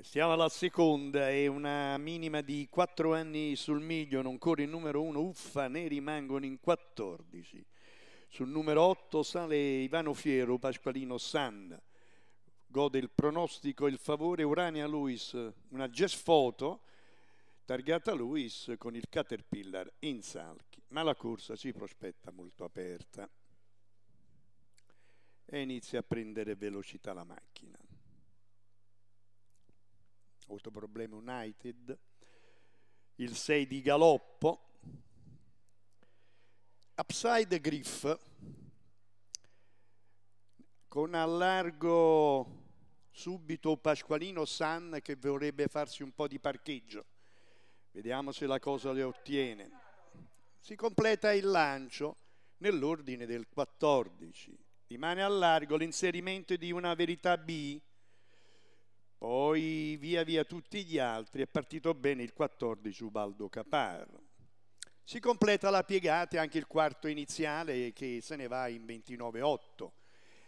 Siamo alla seconda e una minima di 4 anni sul miglio, non corre il numero 1 Uffa, ne rimangono in 14. Sul numero 8 sale Ivano Fiero, Pasqualino San. Gode il pronostico e il favore Urania Luis, una jazz photo targata Luis con il Caterpillar in salchi, ma la corsa si prospetta molto aperta e inizia a prendere velocità la macchina molto problema United, il 6 di Galoppo, upside griff con allargo subito Pasqualino San che vorrebbe farsi un po' di parcheggio. Vediamo se la cosa le ottiene. Si completa il lancio nell'ordine del 14. Rimane a largo l'inserimento di una verità B poi via via tutti gli altri, è partito bene il 14 Ubaldo Capar. Si completa la piegata anche il quarto iniziale che se ne va in 29-8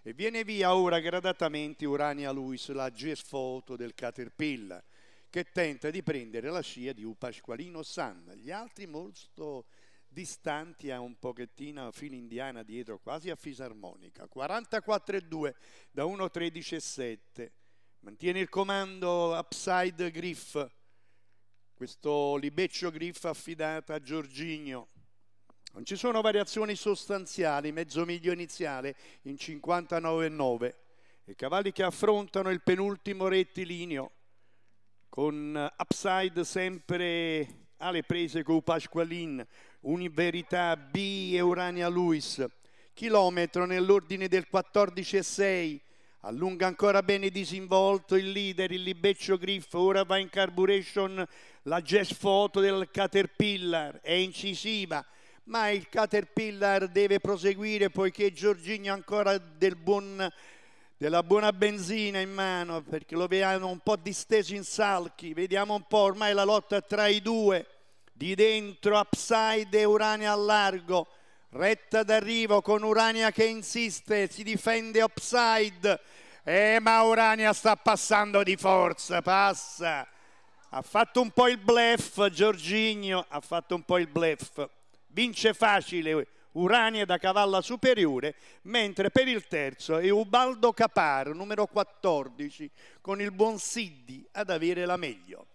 e viene via ora gradatamente Urania Luis, la Foto del Caterpillar, che tenta di prendere la scia di U Pasqualino San. Gli altri molto distanti a un pochettino fila indiana dietro, quasi a fisarmonica. 44-2 da 1,13,7 mantiene il comando upside Griff, questo libeccio Griff affidato a Giorginio. Non ci sono variazioni sostanziali, mezzo miglio iniziale in 59,9. I cavalli che affrontano il penultimo rettilineo con upside sempre alle prese con Pasqualin, Univerità B e Urania Luis. Chilometro nell'ordine del 14,6 Allunga ancora bene disinvolto il leader, il libeccio griffo, ora va in carburation la jazz foto del Caterpillar, è incisiva, ma il Caterpillar deve proseguire poiché Giorginio ancora del buon, della buona benzina in mano, perché lo vediamo un po' disteso in salchi, vediamo un po' ormai la lotta tra i due, di dentro Upside e Urania al largo, Retta d'arrivo con Urania che insiste, si difende upside. Eh, ma Urania sta passando di forza, passa. Ha fatto un po' il bluff, Giorginio ha fatto un po' il bluff. Vince facile Urania da cavalla superiore, mentre per il terzo è Ubaldo Capar, numero 14, con il buon Siddi ad avere la meglio.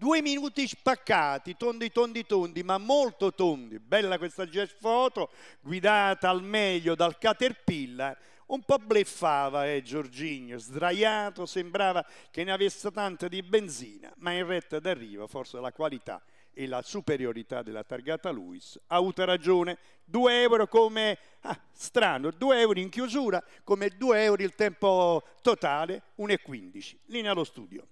Due minuti spaccati, tondi, tondi, tondi, ma molto tondi. Bella questa jazz foto, guidata al meglio dal Caterpillar. Un po' bleffava eh, Giorginio, sdraiato, sembrava che ne avesse tanta di benzina, ma in retta d'arrivo forse la qualità e la superiorità della targata Luis ha avuto ragione. 2 euro come, ah, strano, 2 euro in chiusura, come 2 euro il tempo totale, 1,15. Linea allo studio.